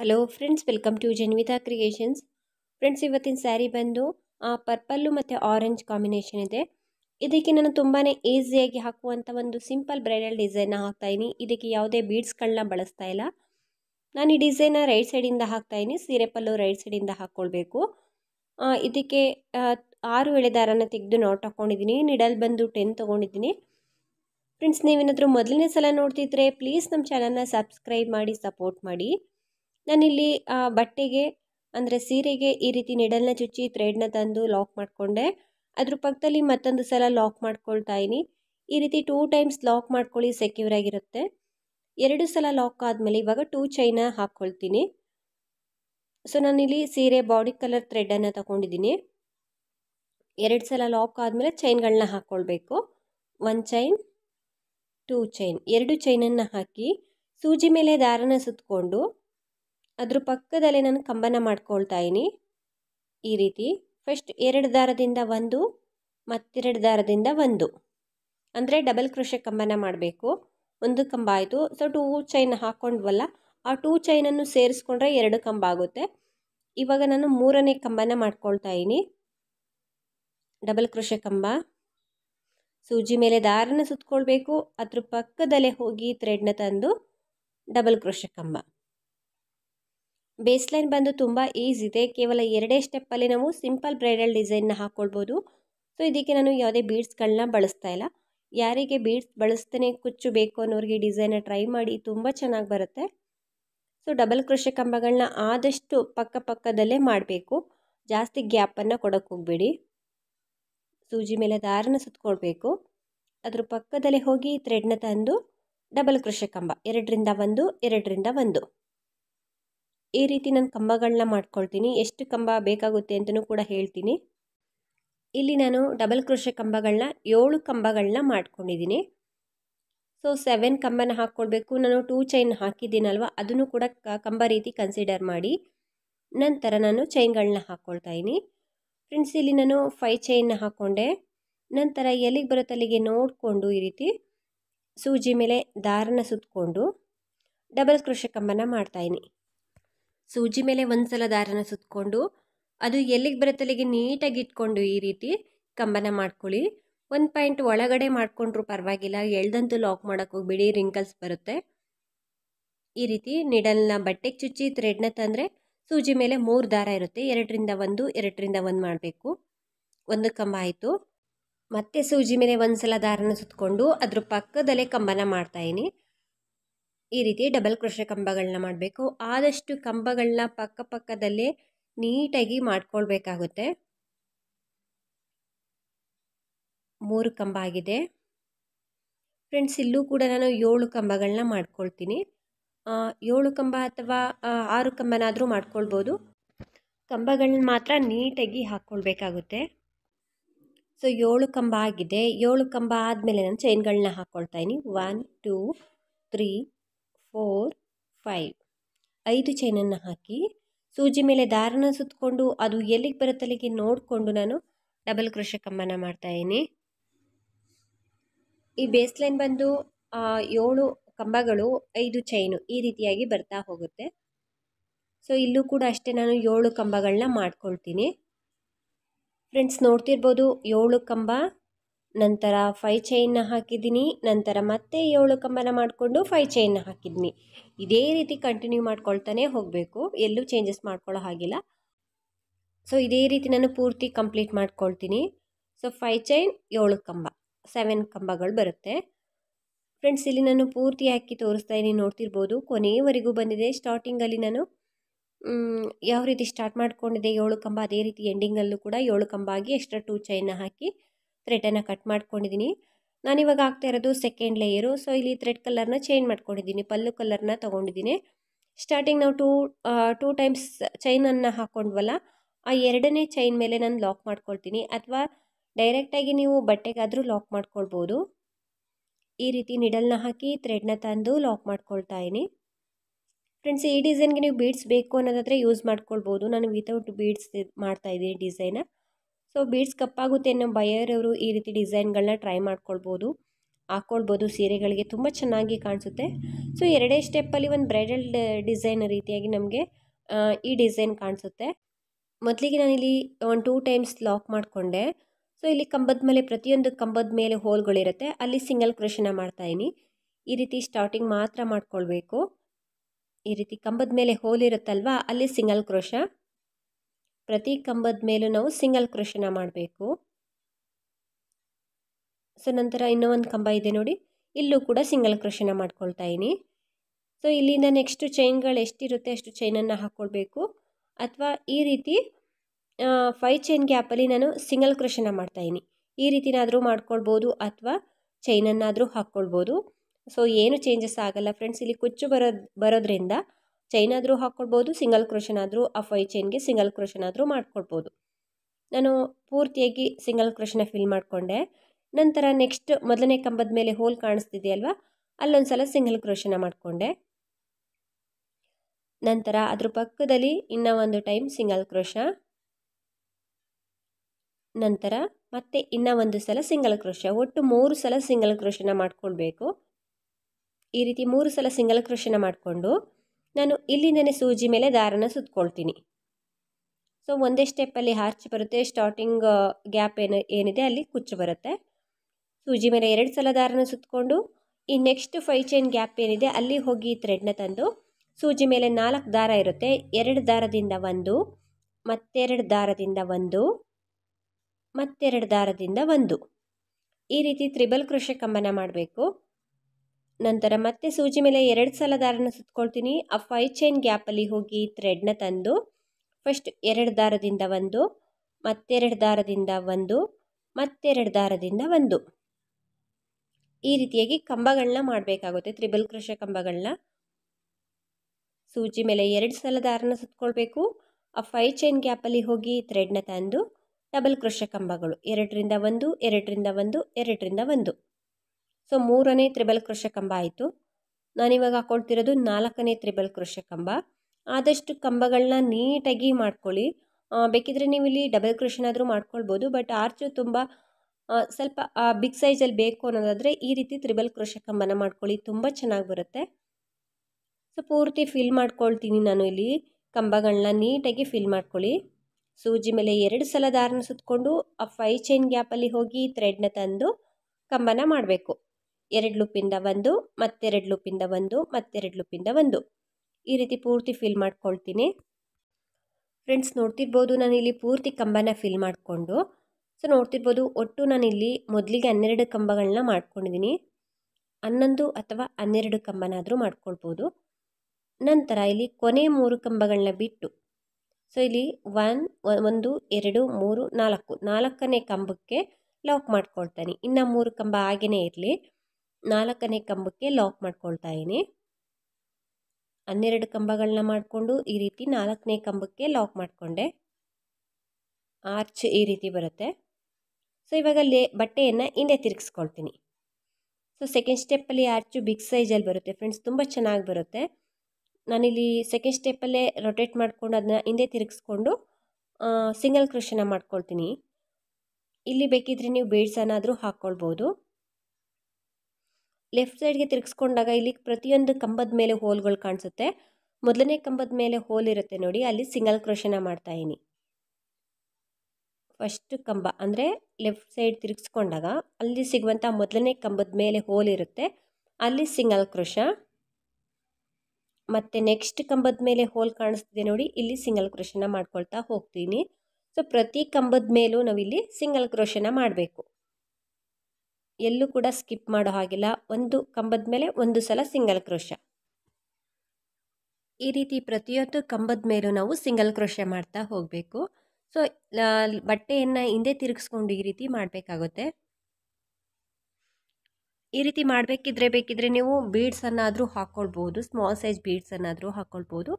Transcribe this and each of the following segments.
hello friends welcome to Janvitha creations friends ಇವತ್ತಿನ ಸ್ಯಾರಿ ಬಂದು purple ಮತ್ತು ಆರೆಂಜ್ ಕಾಂಬಿನೇಷನ್ ಇದೆ ಇದಕ್ಕೆ ನಾನು ತುಂಬಾ ಈಸಿಯಾಗಿ ಹಾಕುವಂಥ ಒಂದು ಸಿಂಪಲ್ ಬ್ರೈಡಲ್ ಡಿಸೈನ್ನ ಹಾಕ್ತಾಯಿನಿ ಇದಕ್ಕೆ ಯಾವುದೇ ಬೀಡ್ಸ್ಗಳನ್ನ ಬಳಸ್ತಾ ಇಲ್ಲ ನಾನು ಈ ಡಿಸೈನ ರೈಟ್ ಸೈಡಿಂದ ಹಾಕ್ತಾಯಿನಿ ಸೀರೆ ಪಲ್ಲು ರೈಟ್ ಸೈಡಿಂದ ಹಾಕ್ಕೊಳ್ಬೇಕು ಇದಕ್ಕೆ ಆರು ಎಳೆದಾರನ ತೆಗೆದು ನೋಟ್ ಹಾಕ್ಕೊಂಡಿದ್ದೀನಿ ನಿಡಲ್ ಬಂದು ಟೆನ್ ತೊಗೊಂಡಿದ್ದೀನಿ ಫ್ರೆಂಡ್ಸ್ ನೀವೇನಾದರೂ ಮೊದಲನೇ ಸಲ ನೋಡ್ತಿದ್ರೆ ಪ್ಲೀಸ್ ನಮ್ಮ ಚಾನಲ್ನ ಸಬ್ಸ್ಕ್ರೈಬ್ ಮಾಡಿ ಸಪೋರ್ಟ್ ಮಾಡಿ ನಾನಿಲ್ಲಿ ಬಟ್ಟೆಗೆ ಅಂದರೆ ಸೀರೆಗೆ ಈ ರೀತಿ ನಿಡಲ್ನ ಚುಚ್ಚಿ ಥ್ರೆಡ್ನ ತಂದು ಲಾಕ್ ಮಾಡಿಕೊಂಡೆ ಅದ್ರ ಪಕ್ಕದಲ್ಲಿ ಮತ್ತೊಂದು ಸಲ ಲಾಕ್ ಮಾಡ್ಕೊಳ್ತಾ ಈ ರೀತಿ ಟೂ ಟೈಮ್ಸ್ ಲಾಕ್ ಮಾಡ್ಕೊಳ್ಳಿ ಸೆಕ್ಯೂರ್ ಆಗಿರುತ್ತೆ ಎರಡು ಸಲ ಲಾಕ್ ಆದಮೇಲೆ ಇವಾಗ ಟೂ ಚೈನ ಹಾಕ್ಕೊಳ್ತೀನಿ ಸೊ ನಾನಿಲ್ಲಿ ಸೀರೆ ಬಾಡಿ ಕಲರ್ ಥ್ರೆಡನ್ನು ತಗೊಂಡಿದ್ದೀನಿ ಎರಡು ಸಲ ಲಾಕ್ ಆದಮೇಲೆ ಚೈನ್ಗಳನ್ನ ಹಾಕ್ಕೊಳ್ಬೇಕು ಒನ್ ಚೈನ್ ಟೂ ಚೈನ್ ಎರಡು ಚೈನನ್ನು ಹಾಕಿ ಸೂಜಿ ಮೇಲೆ ದಾರನ ಸುತ್ತಕೊಂಡು ಅದ್ರ ಪಕ್ಕದಲ್ಲೇ ನಾನು ಕಂಬನ ಮಾಡ್ಕೊಳ್ತಾ ಇದ್ದೀನಿ ಈ ರೀತಿ ಫಸ್ಟ್ ಎರಡು ದಾರದಿಂದ ಒಂದು ಮತ್ತೆರಡು ದಾರದಿಂದ ಒಂದು ಅಂದರೆ ಡಬಲ್ ಕ್ರೋಶೆ ಕಂಬನ ಮಾಡಬೇಕು ಒಂದು ಕಂಬ ಆಯಿತು ಸೊ ಟೂ ಚೈನ್ ಹಾಕ್ಕೊಂಡ್ವಲ್ಲ ಆ ಟೂ ಚೈನನ್ನು ಸೇರಿಸ್ಕೊಂಡ್ರೆ ಎರಡು ಕಂಬ ಆಗುತ್ತೆ ಇವಾಗ ನಾನು ಮೂರನೇ ಕಂಬನ ಮಾಡ್ಕೊಳ್ತಾ ಇದ್ದೀನಿ ಡಬಲ್ ಕ್ರೋಶೆ ಕಂಬ ಸೂಜಿ ಮೇಲೆ ದಾರನ ಸುತ್ತಕೊಳ್ಬೇಕು ಅದ್ರ ಪಕ್ಕದಲ್ಲೇ ಹೋಗಿ ಥ್ರೆಡ್ನ ತಂದು ಡಬಲ್ ಕ್ರೋಶೆ ಕಂಬ ಬೇಸ್ಲೈನ್ ಬಂದು ತುಂಬ ಈಸಿ ಇದೆ ಕೇವಲ ಎರಡೇ ಸ್ಟೆಪ್ಪಲ್ಲಿ ನಾವು ಸಿಂಪಲ್ ಬ್ರೈಡಲ್ ಡಿಸೈನ್ನ ಹಾಕ್ಕೊಳ್ಬೋದು ಸೊ ಇದಕ್ಕೆ ನಾನು ಯಾವುದೇ ಬೀಡ್ಸ್ಗಳನ್ನ ಬಳಸ್ತಾ ಇಲ್ಲ ಯಾರಿಗೆ ಬೀಡ್ಸ್ ಬಳಸ್ತೇನೆ ಕುಚ್ಚು ಬೇಕು ಅನ್ನೋರಿಗೆ ಡಿಸೈನ್ನ ಟ್ರೈ ಮಾಡಿ ತುಂಬ ಚೆನ್ನಾಗಿ ಬರುತ್ತೆ ಸೊ ಡಬಲ್ ಕೃಷಿ ಕಂಬಗಳನ್ನ ಆದಷ್ಟು ಪಕ್ಕ ಪಕ್ಕದಲ್ಲೇ ಮಾಡಬೇಕು ಜಾಸ್ತಿ ಗ್ಯಾಪನ್ನು ಕೊಡೋಕ್ಕೆ ಹೋಗ್ಬೇಡಿ ಸೂಜಿ ಮೇಲೆ ದಾರನ ಸುತ್ಕೊಳ್ಬೇಕು ಅದ್ರ ಪಕ್ಕದಲ್ಲೇ ಹೋಗಿ ಥ್ರೆಡ್ನ ತಂದು ಡಬಲ್ ಕೃಷಿ ಕಂಬ ಎರಡರಿಂದ ಒಂದು ಎರಡರಿಂದ ಒಂದು ಈ ರೀತಿ ನಾನು ಕಂಬಗಳನ್ನ ಮಾಡ್ಕೊಳ್ತೀನಿ ಎಷ್ಟು ಕಂಬ ಬೇಕಾಗುತ್ತೆ ಅಂತಲೂ ಕೂಡ ಹೇಳ್ತೀನಿ ಇಲ್ಲಿ ನಾನು ಡಬಲ್ ಕ್ರೋಶೆ ಕಂಬಗಳನ್ನ ಏಳು ಕಂಬಗಳನ್ನ ಮಾಡ್ಕೊಂಡಿದ್ದೀನಿ ಸೊ ಸೆವೆನ್ ಕಂಬನ ಹಾಕ್ಕೊಳ್ಬೇಕು ನಾನು ಟೂ ಚೈನ್ ಹಾಕಿದ್ದೀನಲ್ವ ಅದನ್ನು ಕೂಡ ಕಂಬ ರೀತಿ ಕನ್ಸಿಡರ್ ಮಾಡಿ ನಂತರ ನಾನು ಚೈನ್ಗಳನ್ನ ಹಾಕ್ಕೊಳ್ತಾ ಫ್ರೆಂಡ್ಸ್ ಇಲ್ಲಿ ನಾನು ಫೈವ್ ಚೈನ್ನ ಹಾಕ್ಕೊಂಡೆ ನಂತರ ಎಲ್ಲಿಗೆ ಬರುತ್ತೆ ಅಲ್ಲಿಗೆ ನೋಡಿಕೊಂಡು ಈ ರೀತಿ ಸೂಜಿ ಮೇಲೆ ದಾರನ ಸುತ್ತಕೊಂಡು ಡಬಲ್ ಕೃಷಿ ಕಂಬನ ಮಾಡ್ತಾಯಿನಿ ಸೂಜಿ ಮೇಲೆ ಒಂದ್ಸಲ ದಾರನ ಸುತ್ತಕೊಂಡು ಅದು ಎಲ್ಲಿಗೆ ಬರುತ್ತಲ್ಲಿಗೆ ನೀಟಾಗಿ ಇಟ್ಕೊಂಡು ಈ ರೀತಿ ಕಂಬನ ಮಾಡ್ಕೊಳ್ಳಿ ಒಂದು ಪಾಯಿಂಟ್ ಒಳಗಡೆ ಮಾಡಿಕೊಂಡ್ರೂ ಪರವಾಗಿಲ್ಲ ಎಳ್ದಂತೂ ಲಾಕ್ ಮಾಡೋಕ್ಕೆ ಹೋಗ್ಬಿಡಿ ರಿಂಕಲ್ಸ್ ಬರುತ್ತೆ ಈ ರೀತಿ ನಿಡಲ್ನ ಬಟ್ಟೆಗೆ ಚುಚ್ಚಿ ಥ್ರೆಡ್ನ ತಂದರೆ ಸೂಜಿ ಮೇಲೆ ಮೂರು ದಾರ ಇರುತ್ತೆ ಎರಡರಿಂದ ಒಂದು ಎರಡರಿಂದ ಒಂದು ಮಾಡಬೇಕು ಒಂದು ಕಂಬ ಆಯಿತು ಮತ್ತೆ ಸೂಜಿ ಮೇಲೆ ಒಂದು ಸಲ ದಾರನ ಸುತ್ತಕೊಂಡು ಅದ್ರ ಪಕ್ಕದಲ್ಲೇ ಕಂಬನ ಮಾಡ್ತಾಯಿನಿ ಈ ರೀತಿ ಡಬಲ್ ಕ್ರೋಶ ಕಂಬಗಳನ್ನ ಮಾಡಬೇಕು ಆದಷ್ಟು ಕಂಬಗಳನ್ನ ಪಕ್ಕ ಪಕ್ಕದಲ್ಲೇ ನೀಟಾಗಿ ಮಾಡ್ಕೊಳ್ಬೇಕಾಗುತ್ತೆ ಮೂರು ಕಂಬ ಆಗಿದೆ ಫ್ರೆಂಡ್ಸ್ ಇಲ್ಲೂ ಕೂಡ ನಾನು ಏಳು ಕಂಬಗಳನ್ನ ಮಾಡ್ಕೊಳ್ತೀನಿ ಏಳು ಕಂಬ ಅಥವಾ ಆರು ಕಂಬನಾದರೂ ಮಾಡ್ಕೊಳ್ಬೋದು ಕಂಬಗಳನ್ನ ಮಾತ್ರ ನೀಟಾಗಿ ಹಾಕ್ಕೊಳ್ಬೇಕಾಗುತ್ತೆ ಸೊ ಏಳು ಕಂಬ ಆಗಿದೆ ಏಳು ಕಂಬ ಆದಮೇಲೆ ನಾನು ಚೈನ್ಗಳನ್ನ ಹಾಕ್ಕೊಳ್ತಾ ಇದ್ದೀನಿ one two three four five ಐದು ಚೈನನ್ನು ಹಾಕಿ ಸೂಜಿ ಮೇಲೆ ದಾರನ ಸುತ್ತಕೊಂಡು ಅದು ಎಲ್ಲಿಗೆ ಬರುತ್ತಲ್ಲಿಗೆ ನೋಡಿಕೊಂಡು ನಾನು ಡಬಲ್ ಕ್ರೋಶ ಕಂಬನ ಮಾಡ್ತಾಯಿದ್ದೀನಿ ಈ ಬೇಸ್ ಲೈನ್ ಬಂದು ಏಳು ಕಂಬಗಳು ಐದು ಚೈನು ಈ ರೀತಿಯಾಗಿ ಬರ್ತಾ ಹೋಗುತ್ತೆ ಸೊ ಇಲ್ಲೂ ಕೂಡ ಅಷ್ಟೇ ನಾನು ಏಳು ಕಂಬಗಳನ್ನ ಮಾಡ್ಕೊಳ್ತೀನಿ ಫ್ರೆಂಡ್ಸ್ ನೋಡ್ತಿರ್ಬೋದು ಏಳು ಕಂಬ ನಂತರ ಫೈ ಚೈನ್ನ ಹಾಕಿದ್ದೀನಿ ನಂತರ ಮತ್ತೆ ಏಳು ಕಂಬನ ಮಾಡಿಕೊಂಡು ಫೈ ಚೈನ್ನ ಹಾಕಿದ್ದೀನಿ ಇದೇ ರೀತಿ ಕಂಟಿನ್ಯೂ ಮಾಡ್ಕೊಳ್ತಾನೆ ಹೋಗಬೇಕು ಎಲ್ಲೂ ಚೇಂಜಸ್ ಮಾಡ್ಕೊಳ್ಳೋ ಹಾಗಿಲ್ಲ ಸೊ ಇದೇ ರೀತಿ ನಾನು ಪೂರ್ತಿ ಕಂಪ್ಲೀಟ್ ಮಾಡ್ಕೊಳ್ತೀನಿ ಸೊ ಫೈ ಚೈನ್ ಏಳು ಕಂಬ ಸೆವೆನ್ ಕಂಬಗಳು ಬರುತ್ತೆ ಫ್ರೆಂಡ್ಸ್ ಇಲ್ಲಿ ನಾನು ಪೂರ್ತಿ ಹಾಕಿ ತೋರಿಸ್ತಾ ಇದ್ದೀನಿ ನೋಡ್ತಿರ್ಬೋದು ಕೊನೆಯವರೆಗೂ ಬಂದಿದೆ ಸ್ಟಾರ್ಟಿಂಗಲ್ಲಿ ನಾನು ಯಾವ ರೀತಿ ಸ್ಟಾರ್ಟ್ ಮಾಡ್ಕೊಂಡಿದ್ದೆ ಏಳು ಕಂಬ ಅದೇ ರೀತಿ ಎಂಡಿಂಗಲ್ಲೂ ಕೂಡ ಏಳು ಕಂಬ ಆಗಿ ಎಕ್ಸ್ಟ್ರಾ ಟೂ ಚೈನ್ನ ಹಾಕಿ ಥ್ರೆಡನ್ನು ಕಟ್ ಮಾಡ್ಕೊಂಡಿದ್ದೀನಿ ನಾನಿವಾಗ ಆಗ್ತಾ ಇರೋದು ಸೆಕೆಂಡ್ ಲೇಯರು ಸೊ ಇಲ್ಲಿ ಥ್ರೆಡ್ ಕಲರ್ನ ಚೇಂಜ್ ಮಾಡ್ಕೊಂಡಿದ್ದೀನಿ ಪಲ್ಲು ಕಲರ್ನ ತೊಗೊಂಡಿದ್ದೀನಿ ಸ್ಟಾರ್ಟಿಂಗ್ ನಾವು ಟೂ ಟೂ ಟೈಮ್ಸ್ ಚೈನನ್ನು ಹಾಕ್ಕೊಂಡ್ವಲ್ಲ ಆ ಎರಡನೇ ಚೈನ್ ಮೇಲೆ ನಾನು ಲಾಕ್ ಮಾಡ್ಕೊಳ್ತೀನಿ ಅಥವಾ ಡೈರೆಕ್ಟಾಗಿ ನೀವು ಬಟ್ಟೆಗಾದರೂ ಲಾಕ್ ಮಾಡ್ಕೊಳ್ಬೋದು ಈ ರೀತಿ ನಿಡಲ್ನ ಹಾಕಿ ಥ್ರೆಡ್ನ ತಂದು ಲಾಕ್ ಮಾಡ್ಕೊಳ್ತಾ ಇದ್ದೀನಿ ಫ್ರೆಂಡ್ಸ್ ಈ ಡಿಸೈನ್ಗೆ ನೀವು ಬೀಡ್ಸ್ ಬೇಕು ಅನ್ನೋದಾದರೆ ಯೂಸ್ ಮಾಡ್ಕೊಳ್ಬೋದು ನಾನು ವಿತೌಟ್ ಬೀಡ್ಸ್ ಮಾಡ್ತಾ ಇದ್ದೀನಿ ಡಿಸೈನ ಸೊ ಬೀಡ್ಸ್ ಕಪ್ಪಾಗುತ್ತೆ ಅನ್ನೋ ಬಯರವರು ಈ ರೀತಿ ಡಿಸೈನ್ಗಳನ್ನ ಟ್ರೈ ಮಾಡ್ಕೊಳ್ಬೋದು ಹಾಕ್ಕೊಳ್ಬೋದು ಸೀರೆಗಳಿಗೆ ತುಂಬ ಚೆನ್ನಾಗಿ ಕಾಣಿಸುತ್ತೆ ಸೊ ಎರಡೇ ಸ್ಟೆಪ್ಪಲ್ಲಿ ಒಂದು ಬ್ರೈಡಲ್ ಡಿಸೈನ್ ರೀತಿಯಾಗಿ ನಮಗೆ ಈ ಡಿಸೈನ್ ಕಾಣಿಸುತ್ತೆ ಮೊದಲಿಗೆ ನಾನಿಲ್ಲಿ ಒಂದು ಟೂ ಟೈಮ್ಸ್ ಲಾಕ್ ಮಾಡಿಕೊಂಡೆ ಸೊ ಇಲ್ಲಿ ಕಂಬದ ಮೇಲೆ ಪ್ರತಿಯೊಂದು ಕಂಬದ ಮೇಲೆ ಹೋಲ್ಗಳಿರುತ್ತೆ ಅಲ್ಲಿ ಸಿಂಗಲ್ ಕ್ರೋಶನ ಮಾಡ್ತಾಯಿನಿ ಈ ರೀತಿ ಸ್ಟಾರ್ಟಿಂಗ್ ಮಾತ್ರ ಮಾಡ್ಕೊಳ್ಬೇಕು ಈ ರೀತಿ ಕಂಬದ ಮೇಲೆ ಹೋಲ್ ಇರುತ್ತಲ್ವ ಅಲ್ಲಿ ಸಿಂಗಲ್ ಕ್ರೋಶ ಪ್ರತಿ ಕಂಬದ ಮೇಲೂ ನಾವು ಸಿಂಗಲ್ ಕ್ರೋಶನ ಮಾಡಬೇಕು ಸೊ ನಂತರ ಇನ್ನೂ ಒಂದು ಕಂಬ ಇದೆ ನೋಡಿ ಇಲ್ಲೂ ಕೂಡ ಸಿಂಗಲ್ ಕ್ರೋಶನ ಮಾಡ್ಕೊಳ್ತಾ ಇದ್ದೀನಿ ಸೊ ಇಲ್ಲಿಂದ ನೆಕ್ಸ್ಟು ಚೈನ್ಗಳು ಎಷ್ಟಿರುತ್ತೆ ಅಷ್ಟು ಚೈನನ್ನು ಹಾಕ್ಕೊಳ್ಬೇಕು ಅಥವಾ ಈ ರೀತಿ ಫೈವ್ ಚೈನ್ ಗ್ಯಾಪಲ್ಲಿ ನಾನು ಸಿಂಗಲ್ ಮಾಡ್ತಾ ಇದ್ದೀನಿ ಈ ರೀತಿನಾದರೂ ಮಾಡ್ಕೊಳ್ಬೋದು ಅಥವಾ ಚೈನನ್ನಾದರೂ ಹಾಕ್ಕೊಳ್ಬೋದು ಸೊ ಏನು ಚೇಂಜಸ್ ಆಗಲ್ಲ ಫ್ರೆಂಡ್ಸ್ ಇಲ್ಲಿ ಕುಚ್ಚು ಬರೋ ಬರೋದ್ರಿಂದ ಚೈನ್ ಆದರೂ ಹಾಕ್ಕೊಡ್ಬೋದು ಸಿಂಗಲ್ ಕ್ರೋಷನ್ ಆದರೂ ಆಫ್ ವೈ ಚೈನ್ಗೆ ಸಿಂಗಲ್ ಕ್ರೋಷನ್ ಆದರೂ ಮಾಡಿಕೊಡ್ಬೋದು ನಾನು ಪೂರ್ತಿಯಾಗಿ ಸಿಂಗಲ್ ಕ್ರೋಷನ ಫಿಲ್ ಮಾಡಿಕೊಂಡೆ ನಂತರ ನೆಕ್ಸ್ಟ್ ಮೊದಲನೇ ಕಂಬದ ಮೇಲೆ ಹೋಲ್ ಕಾಣಿಸ್ತಿದೆಯಲ್ವಾ ಅಲ್ಲೊಂದು ಸಲ ಸಿಂಗಲ್ ಕ್ರೋಷನ ಮಾಡಿಕೊಂಡೆ ನಂತರ ಅದ್ರ ಪಕ್ಕದಲ್ಲಿ ಇನ್ನೂ ಒಂದು ಟೈಮ್ ಸಿಂಗಲ್ ಕ್ರೋಷ ನಂತರ ಮತ್ತೆ ಇನ್ನೂ ಒಂದು ಸಲ ಸಿಂಗಲ್ ಕ್ರೋಷ ಒಟ್ಟು ಮೂರು ಸಲ ಸಿಂಗಲ್ ಕ್ರೋಷನ ಮಾಡಿಕೊಳ್ಬೇಕು ಈ ರೀತಿ ಮೂರು ಸಲ ಸಿಂಗಲ್ ಕ್ರೋಷನ ಮಾಡಿಕೊಂಡು ನಾನು ಇಲ್ಲಿಂದನೇ ಸೂಜಿ ಮೇಲೆ ದಾರನ ಸುತ್ತಕೊಳ್ತೀನಿ ಸೊ ಒಂದೇ ಸ್ಟೆಪ್ಪಲ್ಲಿ ಹಾರ್ಚ್ ಬರುತ್ತೆ ಸ್ಟಾರ್ಟಿಂಗ್ ಗ್ಯಾಪ್ ಏನು ಏನಿದೆ ಅಲ್ಲಿ ಕುಚ್ಚು ಬರುತ್ತೆ ಸೂಜಿ ಮೇಲೆ ಎರಡು ಸಲ ದಾರನ ಸುತ್ತಕೊಂಡು ಈ ನೆಕ್ಸ್ಟ್ ಫೈ ಚೈನ್ ಗ್ಯಾಪ್ ಏನಿದೆ ಅಲ್ಲಿ ಹೋಗಿ ಥ್ರೆಡ್ನ ತಂದು ಸೂಜಿ ಮೇಲೆ ನಾಲ್ಕು ದಾರ ಇರುತ್ತೆ ಎರಡು ದಾರದಿಂದ ಒಂದು ಮತ್ತೆರಡು ದಾರದಿಂದ ಒಂದು ಮತ್ತೆರಡು ದಾರದಿಂದ ಒಂದು ಈ ರೀತಿ ತ್ರಿಬಲ್ ಕೃಷಿ ಕಂಬನ ಮಾಡಬೇಕು ನಂತರ ಮತ್ತೆ ಸೂಜಿ ಮೇಲೆ ಎರಡು ಸಲ ದಾರನ ಸುತ್ಕೊಳ್ತೀನಿ ಆ ಫೈ ಚೈನ್ ಗ್ಯಾಪಲ್ಲಿ ಹೋಗಿ ಥ್ರೆಡ್ನ ತಂದು ಫಸ್ಟ್ ಎರಡು ದಾರದಿಂದ ಒಂದು ಮತ್ತೆರಡು ದಾರದಿಂದ ಒಂದು ಮತ್ತೆರಡು ದಾರದಿಂದ ಒಂದು ಈ ರೀತಿಯಾಗಿ ಕಂಬಗಳನ್ನ ಮಾಡಬೇಕಾಗುತ್ತೆ ತ್ರಿಬಲ್ ಕೃಷ ಕಂಬಗಳನ್ನ ಸೂಜಿ ಮೇಲೆ ಎರಡು ಸಲ ದಾರನ ಸುತ್ಕೊಳ್ಬೇಕು ಆ ಫೈ ಚೈನ್ ಗ್ಯಾಪಲ್ಲಿ ಹೋಗಿ ಥ್ರೆಡ್ನ ತಂದು ಡಬಲ್ ಕೃಷ ಕಂಬಗಳು ಎರಡರಿಂದ ಒಂದು ಎರಡರಿಂದ ಒಂದು ಎರಡರಿಂದ ಒಂದು ಸೊ ಮೂರನೇ ತ್ರಿಬಲ್ ಕೃಷಕಂಬ ಕಂಬ ಆಯಿತು ನಾನಿವಾಗ ಹಾಕೊಳ್ತಿರೋದು ನಾಲ್ಕನೇ ತ್ರಿಬಲ್ ಕೃಷಕಂಬ ಕಂಬ ಆದಷ್ಟು ಕಂಬಗಳನ್ನ ನೀಟಾಗಿ ಮಾಡ್ಕೊಳ್ಳಿ ಬೇಕಿದ್ರೆ ನೀವು ಇಲ್ಲಿ ಡಬಲ್ ಕೃಷಿನಾದರೂ ಮಾಡ್ಕೊಳ್ಬೋದು ಬಟ್ ಆರ್ಚು ತುಂಬ ಸ್ವಲ್ಪ ಬಿಗ್ ಸೈಜಲ್ಲಿ ಬೇಕು ಅನ್ನೋದಾದರೆ ಈ ರೀತಿ ತ್ರಿಬಲ್ ಕ್ರೋಶ ಕಂಬನ ಮಾಡ್ಕೊಳ್ಳಿ ತುಂಬ ಚೆನ್ನಾಗಿ ಬರುತ್ತೆ ಸೊ ಪೂರ್ತಿ ಫಿಲ್ ಮಾಡ್ಕೊಳ್ತೀನಿ ನಾನು ಇಲ್ಲಿ ಕಂಬಗಳನ್ನ ನೀಟಾಗಿ ಫಿಲ್ ಮಾಡ್ಕೊಳ್ಳಿ ಸೂಜಿ ಮೇಲೆ ಎರಡು ಸಲ ದಾರನ ಸುತ್ತಕೊಂಡು ಆ ಫೈ ಚೈನ್ ಗ್ಯಾಪಲ್ಲಿ ಹೋಗಿ ಥ್ರೆಡ್ನ ತಂದು ಕಂಬನ ಮಾಡಬೇಕು ಎರಡು ಲೂಪಿಂದ ಒಂದು ಮತ್ತೆರಡು ಲೂಪಿಂದ ಒಂದು ಮತ್ತೆರಡು ಲೂಪಿಂದ ಒಂದು ಈ ರೀತಿ ಪೂರ್ತಿ ಫಿಲ್ ಮಾಡ್ಕೊಳ್ತೀನಿ ಫ್ರೆಂಡ್ಸ್ ನೋಡ್ತಿರ್ಬೋದು ನಾನಿಲ್ಲಿ ಪೂರ್ತಿ ಕಂಬನ ಫಿಲ್ ಮಾಡಿಕೊಂಡು ಸೊ ನೋಡ್ತಿರ್ಬೋದು ಒಟ್ಟು ನಾನಿಲ್ಲಿ ಮೊದಲಿಗೆ ಹನ್ನೆರಡು ಕಂಬಗಳನ್ನ ಮಾಡ್ಕೊಂಡಿದ್ದೀನಿ ಹನ್ನೊಂದು ಅಥವಾ ಹನ್ನೆರಡು ಕಂಬನಾದರೂ ಮಾಡ್ಕೊಳ್ಬೋದು ನಂತರ ಇಲ್ಲಿ ಕೊನೆ ಮೂರು ಕಂಬಗಳನ್ನ ಬಿಟ್ಟು ಸೊ ಇಲ್ಲಿ ಒನ್ ಒಂದು ಎರಡು ಮೂರು ನಾಲ್ಕು ನಾಲ್ಕನೇ ಕಂಬಕ್ಕೆ ಲಾಕ್ ಮಾಡ್ಕೊಳ್ತಾನೆ ಇನ್ನು ಮೂರು ಕಂಬ ಹಾಗೆಯೇ ಇರಲಿ ನಾಲ್ಕನೇ ಕಂಬಕ್ಕೆ ಲಾಕ್ ಮಾಡ್ಕೊಳ್ತಾ ಇದ್ದೀನಿ ಹನ್ನೆರಡು ಕಂಬಗಳನ್ನ ಮಾಡಿಕೊಂಡು ಈ ರೀತಿ ನಾಲ್ಕನೇ ಕಂಬಕ್ಕೆ ಲಾಕ್ ಮಾಡಿಕೊಂಡೆ ಆರ್ಚ್ ಈ ರೀತಿ ಬರುತ್ತೆ ಸೊ ಇವಾಗ ಲೇ ಬಟ್ಟೆಯನ್ನು ಹಿಂದೆ ತಿರುಗಿಸ್ಕೊಳ್ತೀನಿ ಸೊ ಸೆಕೆಂಡ್ ಸ್ಟೆಪ್ಪಲ್ಲಿ ಆರ್ಚು ಬಿಗ್ ಸೈಜಲ್ಲಿ ಬರುತ್ತೆ ಫ್ರೆಂಡ್ಸ್ ತುಂಬ ಚೆನ್ನಾಗಿ ಬರುತ್ತೆ ನಾನಿಲ್ಲಿ ಸೆಕೆಂಡ್ ಸ್ಟೆಪ್ಪಲ್ಲೇ ರೊಟೇಟ್ ಮಾಡಿಕೊಂಡು ಅದನ್ನ ಹಿಂದೆ ತಿರುಗಿಸ್ಕೊಂಡು ಸಿಂಗಲ್ ಕ್ರಷನ್ನ ಮಾಡ್ಕೊಳ್ತೀನಿ ಇಲ್ಲಿ ಬೇಕಿದ್ರೆ ನೀವು ಬೇಡ್ಸನಾದರೂ ಹಾಕ್ಕೊಳ್ಬೋದು ಲೆಫ್ಟ್ ಸೈಡ್ಗೆ ತಿರುಗಿಸ್ಕೊಂಡಾಗ ಇಲ್ಲಿ ಪ್ರತಿಯೊಂದು ಕಂಬದ ಮೇಲೆ ಹೋಲ್ಗಳು ಕಾಣಿಸುತ್ತೆ ಮೊದಲನೇ ಕಂಬದ ಮೇಲೆ ಹೋಲ್ ಇರುತ್ತೆ ನೋಡಿ ಅಲ್ಲಿ ಸಿಂಗಲ್ ಕ್ರೋಶನ ಮಾಡ್ತಾ ಇದ್ದೀನಿ ಫಸ್ಟ್ ಕಂಬ ಅಂದರೆ ಲೆಫ್ಟ್ ಸೈಡ್ ತಿರುಗಿಸ್ಕೊಂಡಾಗ ಅಲ್ಲಿ ಸಿಗುವಂಥ ಮೊದಲನೇ ಕಂಬದ ಮೇಲೆ ಹೋಲ್ ಇರುತ್ತೆ ಅಲ್ಲಿ ಸಿಂಗಲ್ ಕ್ರೋಶ ಮತ್ತು ನೆಕ್ಸ್ಟ್ ಕಂಬದ ಮೇಲೆ ಹೋಲ್ ಕಾಣಿಸ್ತಿದೆ ನೋಡಿ ಇಲ್ಲಿ ಸಿಂಗಲ್ ಕ್ರೋಶನ ಮಾಡ್ಕೊಳ್ತಾ ಹೋಗ್ತೀನಿ ಸೊ ಪ್ರತಿ ಕಂಬದ ಮೇಲೂ ನಾವಿಲ್ಲಿ ಸಿಂಗಲ್ ಕ್ರೋಶನ ಮಾಡಬೇಕು ಎಲ್ಲೂ ಕೂಡ ಸ್ಕಿಪ್ ಮಾಡೋ ಹಾಗಿಲ್ಲ ಒಂದು ಕಂಬದ ಮೇಲೆ ಒಂದು ಸಲ ಸಿಂಗಲ್ ಕ್ರೋಶ ಈ ರೀತಿ ಪ್ರತಿಯೊಂದು ಕಂಬದ ಮೇಲೂ ನಾವು ಸಿಂಗಲ್ ಕ್ರೋಶ ಮಾಡ್ತಾ ಹೋಗಬೇಕು ಸೊ ಬಟ್ಟೆಯನ್ನು ಹಿಂದೆ ತಿರುಗಿಸ್ಕೊಂಡು ಈ ರೀತಿ ಮಾಡಬೇಕಾಗುತ್ತೆ ಈ ರೀತಿ ಮಾಡಬೇಕಿದ್ರೆ ಬೇಕಿದ್ರೆ ನೀವು ಬೀಡ್ಸನ್ನಾದರೂ ಹಾಕ್ಕೊಳ್ಬೋದು ಸ್ಮಾಲ್ ಸೈಜ್ ಅನ್ನಾದರೂ ಹಾಕ್ಕೊಳ್ಬೋದು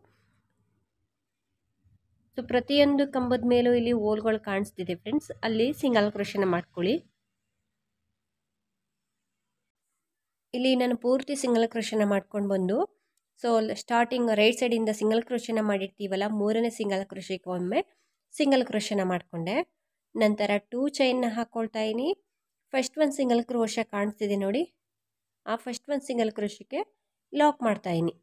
ಸೊ ಪ್ರತಿಯೊಂದು ಕಂಬದ ಮೇಲೂ ಇಲ್ಲಿ ಹೋಲ್ಗಳು ಕಾಣಿಸ್ತಿದೆ ಫ್ರೆಂಡ್ಸ್ ಅಲ್ಲಿ ಸಿಂಗಲ್ ಕ್ರೋಶನ ಮಾಡ್ಕೊಳ್ಳಿ ಇಲ್ಲಿ ನಾನು ಪೂರ್ತಿ ಸಿಂಗಲ್ ಕ್ರೋಶನ ಮಾಡ್ಕೊಂಡು ಬಂದು ಸೊ ಸ್ಟಾರ್ಟಿಂಗ್ ರೈಟ್ ಸೈಡಿಂದ ಸಿಂಗಲ್ ಕ್ರೋಶನ ಮಾಡಿರ್ತೀವಲ್ಲ ಮೂರನೇ ಸಿಂಗಲ್ ಕ್ರೋಶಕ್ಕೆ ಒಮ್ಮೆ ಸಿಂಗಲ್ ಕ್ರೋಶನ ಮಾಡಿಕೊಂಡೆ ನಂತರ ಟೂ ಚೈನ್ನ ಹಾಕ್ಕೊಳ್ತಾ ಇದ್ದೀನಿ ಫಸ್ಟ್ ಒಂದು ಸಿಂಗಲ್ ಕ್ರೋಶ ಕಾಣಿಸ್ತಿದೆ ನೋಡಿ ಆ ಫಸ್ಟ್ ಒಂದು ಸಿಂಗಲ್ ಕ್ರೋಶಕ್ಕೆ ಲಾಕ್ ಮಾಡ್ತಾ ಇದ್ದೀನಿ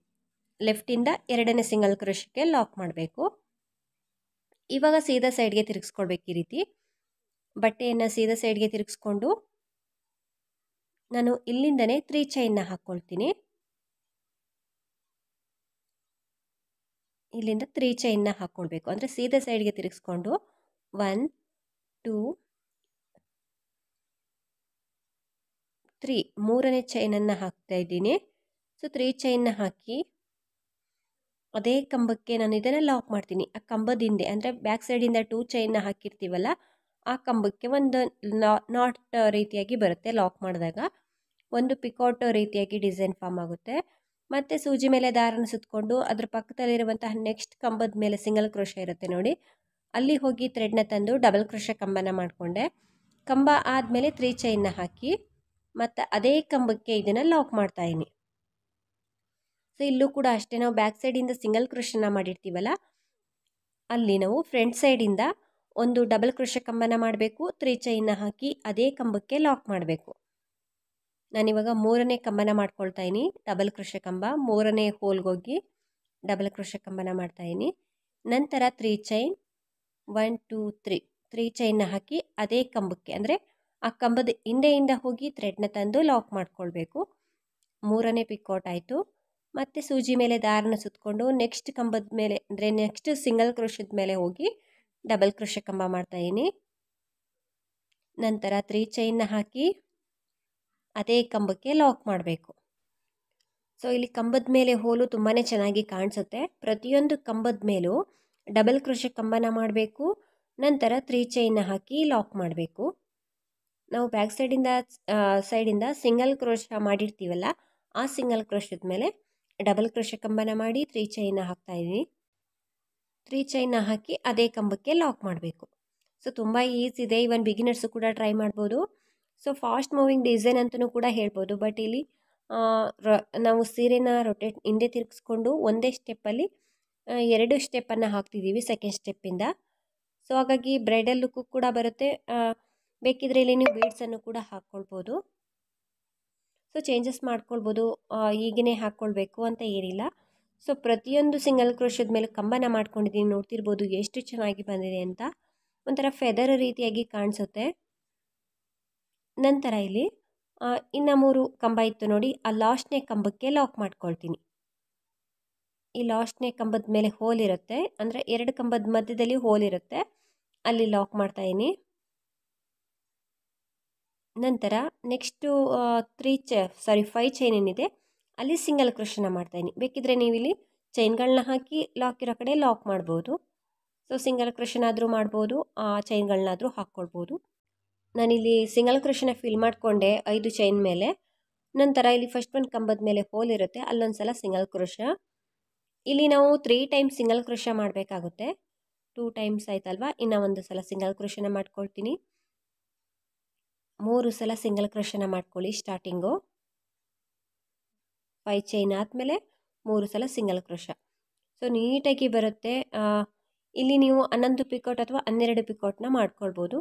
ಲೆಫ್ಟಿಂದ ಎರಡನೇ ಸಿಂಗಲ್ ಕ್ರೋಶಕ್ಕೆ ಲಾಕ್ ಮಾಡಬೇಕು ಇವಾಗ ಸೀದಾ ಸೈಡ್ಗೆ ತಿರುಗಿಸ್ಕೊಳ್ಬೇಕು ಈ ರೀತಿ ಬಟ್ಟೆಯನ್ನು ಸೀದಾ ಸೈಡ್ಗೆ ತಿರುಗಿಸ್ಕೊಂಡು ನಾನು ಇಲ್ಲಿಂದನೇ ತ್ರೀ ಚೈನ್ನ ಹಾಕ್ಕೊಳ್ತೀನಿ ಇಲ್ಲಿಂದ ತ್ರೀ ಚೈನ್ನ ಹಾಕ್ಕೊಳ್ಬೇಕು ಅಂದರೆ ಸೀದಾ ಸೈಡ್ಗೆ ತಿರುಗಿಸ್ಕೊಂಡು ಒನ್ ಟೂ ತ್ರೀ ಮೂರನೇ ಚೈನನ್ನು ಹಾಕ್ತಾ ಇದ್ದೀನಿ ಸೊ ತ್ರೀ ಚೈನ್ನ ಹಾಕಿ ಅದೇ ಕಂಬಕ್ಕೆ ನಾನು ಇದನ್ನು ಲಾಕ್ ಮಾಡ್ತೀನಿ ಆ ಕಂಬದಿಂದೆ ಅಂದರೆ ಬ್ಯಾಕ್ ಸೈಡಿಂದ ಟೂ ಚೈನ್ನ ಹಾಕಿರ್ತೀವಲ್ಲ ಆ ಕಂಬಕ್ಕೆ ಒಂದು ನಾಟ್ ರೀತಿಯಾಗಿ ಬರುತ್ತೆ ಲಾಕ್ ಮಾಡಿದಾಗ ಒಂದು ಪಿಕೌಟ್ ರೀತಿಯಾಗಿ ಡಿಸೈನ್ ಫಾರ್ಮ್ ಆಗುತ್ತೆ ಮತ್ತು ಸೂಜಿ ಮೇಲೆ ದಾರನ ಸುತ್ತಕೊಂಡು ಅದ್ರ ಪಕ್ಕದಲ್ಲಿರುವಂತಹ ನೆಕ್ಸ್ಟ್ ಕಂಬದ ಮೇಲೆ ಸಿಂಗಲ್ ಕ್ರೋಶ ಇರುತ್ತೆ ನೋಡಿ ಅಲ್ಲಿ ಹೋಗಿ ಥ್ರೆಡ್ನ ತಂದು ಡಬಲ್ ಕ್ರೋಶ ಕಂಬನ ಮಾಡಿಕೊಂಡೆ ಕಂಬ ಆದಮೇಲೆ ತ್ರೀ ಚೈನ್ನ ಹಾಕಿ ಮತ್ತು ಅದೇ ಕಂಬಕ್ಕೆ ಇದನ್ನು ಲಾಕ್ ಮಾಡ್ತಾಯಿನಿ ಸೊ ಇಲ್ಲೂ ಕೂಡ ಅಷ್ಟೇ ನಾವು ಬ್ಯಾಕ್ ಸೈಡಿಂದ ಸಿಂಗಲ್ ಕ್ರೋಶನ ಮಾಡಿರ್ತೀವಲ್ಲ ಅಲ್ಲಿ ನಾವು ಫ್ರಂಟ್ ಸೈಡಿಂದ ಒಂದು ಡಬಲ್ ಕ್ರೋಶ ಕಂಬನ ಮಾಡಬೇಕು ತ್ರೀ ಚೈನ್ನ ಹಾಕಿ ಅದೇ ಕಂಬಕ್ಕೆ ಲಾಕ್ ಮಾಡಬೇಕು ನಾನಿವಾಗ ಮೂರನೇ ಕಂಬನ ಮಾಡ್ಕೊಳ್ತಾ ಇದ್ದೀನಿ ಡಬಲ್ ಕ್ರೋಶ ಕಂಬ ಮೂರನೇ ಹೋಲ್ಗೋಗಿ ಡಬಲ್ ಕ್ರೋಶ ಕಂಬನ ಮಾಡ್ತಾಯಿದ್ದೀನಿ ನಂತರ three chain one two three three ಚೈನ್ನ ಹಾಕಿ ಅದೇ ಕಂಬಕ್ಕೆ ಅಂದರೆ ಆ ಕಂಬದ ಹಿಂದೆಯಿಂದ ಹೋಗಿ ಥ್ರೆಡ್ನ ತಂದು ಲಾಕ್ ಮಾಡಿಕೊಳ್ಬೇಕು ಮೂರನೇ ಪಿಕ್ಔಟ್ ಆಯಿತು ಮತ್ತು ಸೂಜಿ ಮೇಲೆ ದಾರನ ಸುತ್ತಕೊಂಡು ನೆಕ್ಸ್ಟ್ ಕಂಬದ ಮೇಲೆ ಅಂದರೆ ನೆಕ್ಸ್ಟ್ ಸಿಂಗಲ್ ಕ್ರೋಶದ ಮೇಲೆ ಹೋಗಿ ಡಬಲ್ ಕ್ರೋಶೆ ಕಂಬ ಮಾಡ್ತಾಯಿದ್ದೀನಿ ನಂತರ ತ್ರೀ ಚೈನ್ನ ಹಾಕಿ ಅದೇ ಕಂಬಕ್ಕೆ ಲಾಕ್ ಮಾಡಬೇಕು ಸೊ ಇಲ್ಲಿ ಕಂಬದ ಮೇಲೆ ಹೋಲು ತುಂಬಾ ಚೆನ್ನಾಗಿ ಕಾಣಿಸುತ್ತೆ ಪ್ರತಿಯೊಂದು ಕಂಬದ ಮೇಲೂ ಡಬಲ್ ಕೃಷಿ ಕಂಬನ ಮಾಡಬೇಕು ನಂತರ ತ್ರೀ ಚೈನ್ನ ಹಾಕಿ ಲಾಕ್ ಮಾಡಬೇಕು ನಾವು ಬ್ಯಾಕ್ ಸೈಡಿಂದ ಸೈಡಿಂದ ಸಿಂಗಲ್ ಕ್ರೋಶ ಮಾಡಿರ್ತೀವಲ್ಲ ಆ ಸಿಂಗಲ್ ಕ್ರೋಶದ ಮೇಲೆ ಡಬಲ್ ಕ್ರೋಶ ಕಂಬನ ಮಾಡಿ ತ್ರೀ ಚೈನ್ನ ಹಾಕ್ತಾಯಿದ್ದೀನಿ ತ್ರೀ ಚೈನ್ನ ಹಾಕಿ ಅದೇ ಕಂಬಕ್ಕೆ ಲಾಕ್ ಮಾಡಬೇಕು ಸೊ ತುಂಬ ಈಸಿ ಇದೆ ಇವನ್ ಬಿಗಿನರ್ಸು ಕೂಡ ಟ್ರೈ ಮಾಡ್ಬೋದು ಸೊ ಫಾಸ್ಟ್ ಮೂವಿಂಗ್ ಡಿಸೈನ್ ಅಂತಲೂ ಕೂಡ ಹೇಳ್ಬೋದು ಬಟ್ ಇಲ್ಲಿ ನಾವು ಸೀರೆನ ರೊಟೇಟ್ ಹಿಂದೆ ತಿರುಗಿಸ್ಕೊಂಡು ಒಂದೇ ಸ್ಟೆಪ್ಪಲ್ಲಿ ಎರಡು ಸ್ಟೆಪ್ಪನ್ನು ಹಾಕ್ತಿದ್ದೀವಿ ಸೆಕೆಂಡ್ ಸ್ಟೆಪ್ಪಿಂದ ಸೊ ಹಾಗಾಗಿ ಬ್ರೈಡಲ್ ಲುಕ್ಕು ಕೂಡ ಬರುತ್ತೆ ಬೇಕಿದ್ರೆ ಇಲ್ಲಿ ನೀವು ಬೀಡ್ಸನ್ನು ಕೂಡ ಹಾಕ್ಕೊಳ್ಬೋದು ಸೊ ಚೇಂಜಸ್ ಮಾಡ್ಕೊಳ್ಬೋದು ಈಗಿನೇ ಹಾಕ್ಕೊಳ್ಬೇಕು ಅಂತ ಏನಿಲ್ಲ ಸೊ ಪ್ರತಿಯೊಂದು ಸಿಂಗಲ್ ಕ್ರೋಶದ ಮೇಲೆ ಕಂಬನ ಮಾಡ್ಕೊಂಡಿದ್ದೀನಿ ನೋಡ್ತಿರ್ಬೋದು ಎಷ್ಟು ಚೆನ್ನಾಗಿ ಬಂದಿದೆ ಅಂತ ಒಂಥರ ಫೆದರ್ ರೀತಿಯಾಗಿ ಕಾಣಿಸುತ್ತೆ ನಂತರ ಇಲ್ಲಿ ಇನ್ನು ಮೂರು ಕಂಬ ಇತ್ತು ನೋಡಿ ಆ ಲಾಸ್ಟ್ನೇ ಕಂಬಕ್ಕೆ ಲಾಕ್ ಮಾಡ್ಕೊಳ್ತೀನಿ ಈ ಲಾಸ್ಟ್ನೇ ಕಂಬದ ಮೇಲೆ ಹೋಲ್ ಇರುತ್ತೆ ಅಂದರೆ ಎರಡು ಕಂಬದ ಮಧ್ಯದಲ್ಲಿ ಹೋಲ್ ಇರುತ್ತೆ ಅಲ್ಲಿ ಲಾಕ್ ಮಾಡ್ತಾಯಿನಿ ನಂತರ ನೆಕ್ಸ್ಟು ತ್ರೀ ಚ ಸಾರಿ ಫೈವ್ ಚೈನ್ ಏನಿದೆ ಅಲ್ಲಿ ಸಿಂಗಲ್ ಕ್ರೋಶನ ಮಾಡ್ತಾಯಿನಿ ಬೇಕಿದ್ದರೆ ನೀವಿಲ್ಲಿ ಚೈನ್ಗಳನ್ನ ಹಾಕಿ ಲಾಕ್ ಇರೋ ಕಡೆ ಲಾಕ್ ಮಾಡ್ಬೋದು ಸೊ ಸಿಂಗಲ್ ಆದರೂ ಮಾಡ್ಬೋದು ಆ ಚೈನ್ಗಳನ್ನಾದರೂ ಹಾಕ್ಕೊಳ್ಬೋದು ನಾನಿಲ್ಲಿ ಸಿಂಗಲ್ ಕ್ರಶನ್ನ ಫಿಲ್ ಮಾಡಿಕೊಂಡೆ ಐದು ಚೈನ್ ಮೇಲೆ ನಂತರ ಇಲ್ಲಿ ಫಸ್ಟ್ ಒಂದು ಕಂಬದ ಮೇಲೆ ಹೋಲ್ ಇರುತ್ತೆ ಅಲ್ಲೊಂದು ಸಲ ಸಿಂಗಲ್ ಕ್ರೋಶ ಇಲ್ಲಿ ನಾವು ತ್ರೀ ಟೈಮ್ಸ್ ಸಿಂಗಲ್ ಕ್ರೋಶ ಮಾಡಬೇಕಾಗುತ್ತೆ ಟೂ ಟೈಮ್ಸ್ ಆಯ್ತಲ್ವಾ ಇನ್ನು ಒಂದು ಸಲ ಸಿಂಗಲ್ ಕ್ರೋಶನ ಮಾಡ್ಕೊಳ್ತೀನಿ ಮೂರು ಸಲ ಸಿಂಗಲ್ ಕ್ರೋಶನ ಮಾಡ್ಕೊಳ್ಳಿ ಸ್ಟಾರ್ಟಿಂಗು ಫೈ ಚೈನ್ ಆದಮೇಲೆ ಮೂರು ಸಲ ಸಿಂಗಲ್ ಕ್ರೋಶ ಸೊ ನೀಟಾಗಿ ಬರುತ್ತೆ ಇಲ್ಲಿ ನೀವು ಹನ್ನೊಂದು ಪಿಕೌಟ್ ಅಥವಾ ಹನ್ನೆರಡು ಪಿಕೌಟ್ನ ಮಾಡ್ಕೊಳ್ಬೋದು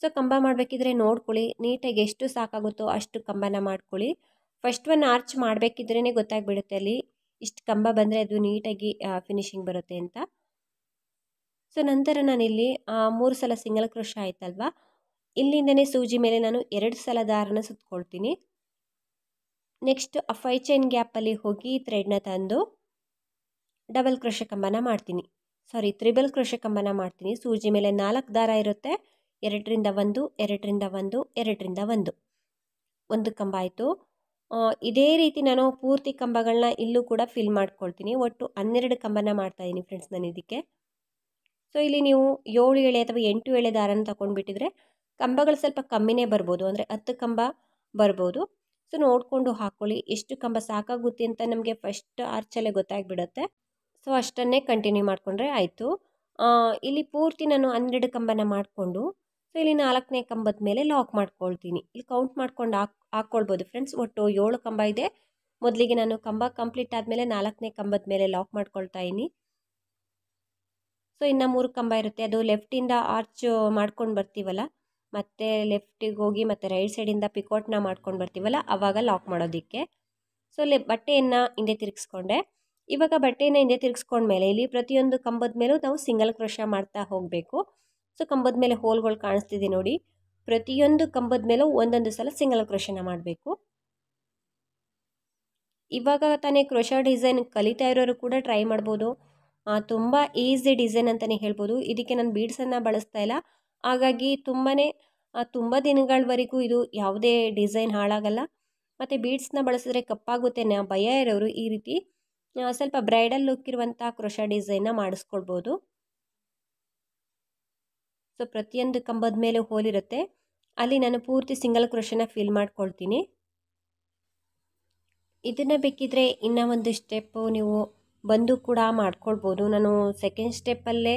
ಸೊ ಕಂಬ ಮಾಡಬೇಕಿದ್ರೆ ನೋಡ್ಕೊಳ್ಳಿ ನೀಟಾಗಿ ಎಷ್ಟು ಸಾಕಾಗುತ್ತೋ ಅಷ್ಟು ಕಂಬನ ಮಾಡ್ಕೊಳ್ಳಿ ಫಸ್ಟ್ ಒನ್ ಆರ್ಚ್ ಮಾಡಬೇಕಿದ್ರೇ ಗೊತ್ತಾಗ್ಬಿಡುತ್ತೆ ಅಲ್ಲಿ ಇಷ್ಟು ಕಂಬ ಬಂದರೆ ಅದು ನೀಟಾಗಿ ಫಿನಿಶಿಂಗ್ ಬರುತ್ತೆ ಅಂತ ಸೊ ನಂತರ ನಾನಿಲ್ಲಿ ಮೂರು ಸಲ ಸಿಂಗಲ್ ಕ್ರೋಶ ಆಯ್ತಲ್ವಾ ಇಲ್ಲಿಂದನೇ ಸೂಜಿ ಮೇಲೆ ನಾನು ಎರಡು ಸಲ ದಾರನ ಸುತ್ತಕೊಳ್ತೀನಿ ನೆಕ್ಸ್ಟ್ ಫೈ ಚೈನ್ ಗ್ಯಾಪಲ್ಲಿ ಹೋಗಿ ಥ್ರೆಡ್ನ ತಂದು ಡಬಲ್ ಕ್ರೋಶೆ ಕಂಬನ ಮಾಡ್ತೀನಿ ಸಾರಿ ತ್ರಿಬಲ್ ಕ್ರೋಶೆ ಕಂಬನ ಮಾಡ್ತೀನಿ ಸೂಜಿ ಮೇಲೆ ನಾಲ್ಕು ದಾರ ಇರುತ್ತೆ ಎರಡರಿಂದ ಒಂದು ಎರಡರಿಂದ ಒಂದು ಎರಡರಿಂದ ಒಂದು ಒಂದು ಕಂಬ ಆಯಿತು ಇದೇ ರೀತಿ ನಾನು ಪೂರ್ತಿ ಕಂಬಗಳನ್ನ ಇಲ್ಲೂ ಕೂಡ ಫಿಲ್ ಮಾಡ್ಕೊಳ್ತೀನಿ ಒಟ್ಟು ಹನ್ನೆರಡು ಕಂಬನ ಮಾಡ್ತಾಯಿದ್ದೀನಿ ಫ್ರೆಂಡ್ಸ್ ನಾನು ಇದಕ್ಕೆ ಸೊ ಇಲ್ಲಿ ನೀವು ಏಳು ಎಳೆ ಅಥವಾ ಎಂಟು ಎಳೆ ದಾರನ ತಗೊಂಡ್ಬಿಟ್ಟಿದ್ರೆ ಕಂಬಗಳು ಸ್ವಲ್ಪ ಕಮ್ಮಿನೇ ಬರ್ಬೋದು ಅಂದರೆ ಹತ್ತು ಕಂಬ ಬರ್ಬೋದು ಸೊ ನೋಡಿಕೊಂಡು ಹಾಕ್ಕೊಳ್ಳಿ ಎಷ್ಟು ಕಂಬ ಸಾಕಾಗುತ್ತೆ ಅಂತ ನಮಗೆ ಫಸ್ಟ್ ಆರ್ಚಲ್ಲೇ ಗೊತ್ತಾಗಿಬಿಡುತ್ತೆ ಸೊ ಅಷ್ಟನ್ನೇ ಕಂಟಿನ್ಯೂ ಮಾಡಿಕೊಂಡ್ರೆ ಆಯಿತು ಇಲ್ಲಿ ಪೂರ್ತಿ ನಾನು ಹನ್ನೆರಡು ಕಂಬನ ಮಾಡಿಕೊಂಡು ಸೊ ಇಲ್ಲಿ ನಾಲ್ಕನೇ ಕಂಬದ ಮೇಲೆ ಲಾಕ್ ಮಾಡ್ಕೊಳ್ತೀನಿ ಇಲ್ಲಿ ಕೌಂಟ್ ಮಾಡ್ಕೊಂಡು ಹಾಕ್ ಹಾಕ್ಕೊಳ್ಬೋದು ಫ್ರೆಂಡ್ಸ್ ಒಟ್ಟು ಏಳು ಕಂಬ ಇದೆ ಮೊದಲಿಗೆ ನಾನು ಕಂಬ ಕಂಪ್ಲೀಟ್ ಆದಮೇಲೆ ನಾಲ್ಕನೇ ಕಂಬದ ಮೇಲೆ ಲಾಕ್ ಮಾಡ್ಕೊಳ್ತಾ ಇದ್ದೀನಿ ಸೊ ಇನ್ನು ಮೂರು ಕಂಬ ಇರುತ್ತೆ ಅದು ಲೆಫ್ಟಿಂದ ಆರ್ಚ್ ಮಾಡ್ಕೊಂಡು ಬರ್ತೀವಲ್ಲ ಮತ್ತು ಲೆಫ್ಟಿಗೆ ಹೋಗಿ ಮತ್ತು ರೈಟ್ ಸೈಡಿಂದ ಪಿಕೌಟ್ನ ಮಾಡ್ಕೊಂಡು ಬರ್ತೀವಲ್ಲ ಆವಾಗ ಲಾಕ್ ಮಾಡೋದಕ್ಕೆ ಸೊ ಲೆ ಬಟ್ಟೆಯನ್ನು ಹಿಂದೆ ತಿರುಗಿಸ್ಕೊಂಡೆ ಇವಾಗ ಬಟ್ಟೆಯನ್ನು ಹಿಂದೆ ತಿರುಗಿಸ್ಕೊಂಡ್ಮೇಲೆ ಇಲ್ಲಿ ಪ್ರತಿಯೊಂದು ಕಂಬದ ಮೇಲೂ ನಾವು ಸಿಂಗಲ್ ಕ್ರೋಶ ಮಾಡ್ತಾ ಹೋಗಬೇಕು ಸೊ ಕಂಬದ ಮೇಲೆ ಹೋಲ್ಗಳು ಕಾಣಿಸ್ತಿದೆ ನೋಡಿ ಪ್ರತಿಯೊಂದು ಕಂಬದ ಮೇಲೂ ಒಂದೊಂದು ಸಲ ಸಿಂಗಲ್ ಕ್ರೋಶನ ಮಾಡಬೇಕು ಇವಾಗ ತಾನೇ ಕ್ರೋಶ ಡಿಸೈನ್ ಕಲಿತಾ ಇರೋರು ಕೂಡ ಟ್ರೈ ಮಾಡ್ಬೋದು ತುಂಬ ಈಸಿ ಡಿಸೈನ್ ಅಂತಲೇ ಹೇಳ್ಬೋದು ಇದಕ್ಕೆ ನಾನು ಬೀಡ್ಸನ್ನು ಬಳಸ್ತಾ ಇಲ್ಲ ಹಾಗಾಗಿ ತುಂಬಾ ತುಂಬ ದಿನಗಳವರೆಗೂ ಇದು ಯಾವುದೇ ಡಿಸೈನ್ ಹಾಳಾಗಲ್ಲ ಮತ್ತು ಬೀಡ್ಸ್ನ ಬಳಸಿದ್ರೆ ಕಪ್ಪಾಗುತ್ತೆ ನಾ ಭಯ ಇರೋರು ಈ ರೀತಿ ಸ್ವಲ್ಪ ಬ್ರೈಡಲ್ ಲುಕ್ ಇರುವಂಥ ಕ್ರೋಶ ಡಿಸೈನ್ನ ಮಾಡಿಸ್ಕೊಳ್ಬೋದು ಸೊ ಪ್ರತಿಯೊಂದು ಕಂಬದ ಮೇಲೆ ಹೋಲಿರುತ್ತೆ ಅಲ್ಲಿ ನಾನು ಪೂರ್ತಿ ಸಿಂಗಲ್ ಕ್ರೋಶನ ಫಿಲ್ ಮಾಡ್ಕೊಳ್ತೀನಿ ಇದನ್ನು ಬೇಕಿದ್ರೆ ಇನ್ನೂ ಒಂದು ಸ್ಟೆಪ್ಪು ನೀವು ಬಂದು ಕೂಡ ಮಾಡ್ಕೊಳ್ಬೋದು ನಾನು ಸೆಕೆಂಡ್ ಸ್ಟೆಪ್ಪಲ್ಲೇ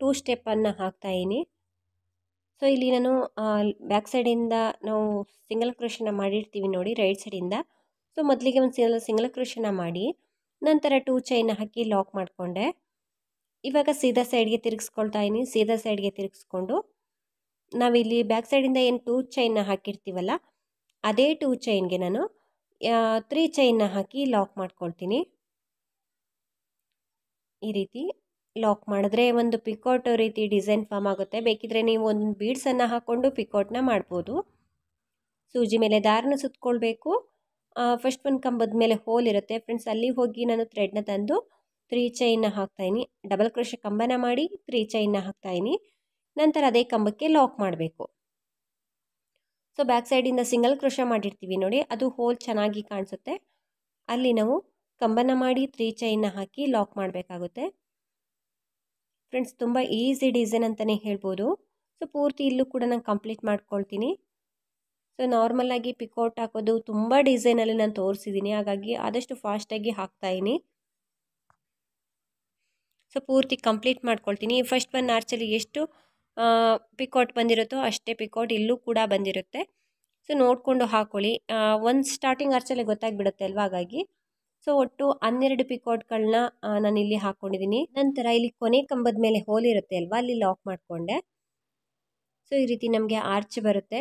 ಟೂ ಸ್ಟೆಪ್ಪನ್ನು ಹಾಕ್ತಾಯೀನಿ ಸೊ ಇಲ್ಲಿ ನಾನು ಬ್ಯಾಕ್ ಸೈಡಿಂದ ನಾವು ಸಿಂಗಲ್ ಕ್ರೋಷನ ಮಾಡಿರ್ತೀವಿ ನೋಡಿ ರೈಟ್ ಸೈಡಿಂದ ಸೊ ಮೊದಲಿಗೆ ಒಂದು ಸಿಂಗಲ್ ಸಿಂಗಲ್ ಕ್ರೋಷನ ಮಾಡಿ ನಂತರ ಟೂ ಚೈನ್ ಹಾಕಿ ಲಾಕ್ ಮಾಡಿಕೊಂಡೆ ಇವಾಗ ಸೀದಾ ಸೈಡ್ಗೆ ತಿರುಗಿಸ್ಕೊಳ್ತಾ ಇದ್ದೀನಿ ಸೀದಾ ಸೈಡ್ಗೆ ತಿರುಗಿಸ್ಕೊಂಡು ನಾವಿಲ್ಲಿ ಬ್ಯಾಕ್ ಸೈಡಿಂದ ಏನು ಟೂ ಚೈನ್ನ ಹಾಕಿರ್ತೀವಲ್ಲ ಅದೇ ಟೂ ಚೈನ್ಗೆ ನಾನು ತ್ರೀ ಚೈನ್ನ ಹಾಕಿ ಲಾಕ್ ಮಾಡ್ಕೊಳ್ತೀನಿ ಈ ರೀತಿ ಲಾಕ್ ಮಾಡಿದ್ರೆ ಒಂದು ಪಿಕೌಟ್ ರೀತಿ ಡಿಸೈನ್ ಫಾರ್ಮ್ ಆಗುತ್ತೆ ಬೇಕಿದ್ರೆ ನೀವು ಒಂದು ಬೀಡ್ಸನ್ನು ಹಾಕ್ಕೊಂಡು ಪಿಕೌಟ್ನ ಮಾಡ್ಬೋದು ಸೂಜಿ ಮೇಲೆ ದಾರನ ಸುತ್ತಕೊಳ್ಬೇಕು ಫಸ್ಟ್ ಒಂದು ಕಂಬದ ಮೇಲೆ ಹೋಲ್ ಇರುತ್ತೆ ಫ್ರೆಂಡ್ಸ್ ಅಲ್ಲಿ ಹೋಗಿ ನಾನು ಥ್ರೆಡ್ನ ತಂದು ತ್ರೀ ಚೈನ್ನ ಹಾಕ್ತಾಯಿನಿ ಡಬಲ್ ಕ್ರೋಶ ಕಂಬನ ಮಾಡಿ ತ್ರೀ ಚೈನ್ನ ಹಾಕ್ತಾಯಿನಿ ನಂತರ ಅದೇ ಕಂಬಕ್ಕೆ ಲಾಕ್ ಮಾಡಬೇಕು ಸೊ ಬ್ಯಾಕ್ ಸೈಡಿಂದ ಸಿಂಗಲ್ ಕ್ರೋಶ ಮಾಡಿರ್ತೀವಿ ನೋಡಿ ಅದು ಹೋಲ್ ಚೆನ್ನಾಗಿ ಕಾಣಿಸುತ್ತೆ ಅಲ್ಲಿ ನಾವು ಕಂಬನ ಮಾಡಿ ತ್ರೀ ಚೈನ್ನ ಹಾಕಿ ಲಾಕ್ ಮಾಡಬೇಕಾಗುತ್ತೆ ಫ್ರೆಂಡ್ಸ್ ತುಂಬ ಈಸಿ ಡಿಸೈನ್ ಅಂತಲೇ ಹೇಳ್ಬೋದು ಸೊ ಪೂರ್ತಿ ಇಲ್ಲೂ ಕೂಡ ನಾನು ಕಂಪ್ಲೀಟ್ ಮಾಡ್ಕೊಳ್ತೀನಿ ಸೊ ನಾರ್ಮಲಾಗಿ ಪಿಕೌಟ್ ಹಾಕೋದು ತುಂಬ ಡಿಸೈನಲ್ಲಿ ನಾನು ತೋರಿಸಿದ್ದೀನಿ ಹಾಗಾಗಿ ಆದಷ್ಟು ಫಾಸ್ಟಾಗಿ ಹಾಕ್ತಾಯಿನಿ ಸೊ ಪೂರ್ತಿ ಕಂಪ್ಲೀಟ್ ಮಾಡ್ಕೊಳ್ತೀನಿ ಫಸ್ಟ್ ಒನ್ ಆರ್ಚಲ್ಲಿ ಎಷ್ಟು ಪಿಕೌಟ್ ಬಂದಿರುತ್ತೋ ಅಷ್ಟೇ ಪಿಕೌಟ್ ಇಲ್ಲೂ ಕೂಡ ಬಂದಿರುತ್ತೆ ಸೊ ನೋಡಿಕೊಂಡು ಹಾಕೊಳ್ಳಿ ಒಂದು ಸ್ಟಾರ್ಟಿಂಗ್ ಆರ್ಚಲ್ಲಿ ಗೊತ್ತಾಗಿಬಿಡುತ್ತೆ ಅಲ್ವಾ ಹಾಗಾಗಿ ಸೊ ಒಟ್ಟು ಹನ್ನೆರಡು ಪಿಕೋಟ್ಗಳನ್ನ ನಾನಿಲ್ಲಿ ಹಾಕ್ಕೊಂಡಿದ್ದೀನಿ ನಂತರ ಇಲ್ಲಿ ಕೊನೆ ಕಂಬದ ಮೇಲೆ ಹೋಲ್ ಇರುತ್ತೆ ಅಲ್ವಾ ಅಲ್ಲಿ ಲಾಕ್ ಮಾಡಿಕೊಂಡೆ ಸೊ ಈ ರೀತಿ ನಮಗೆ ಆರ್ಚ್ ಬರುತ್ತೆ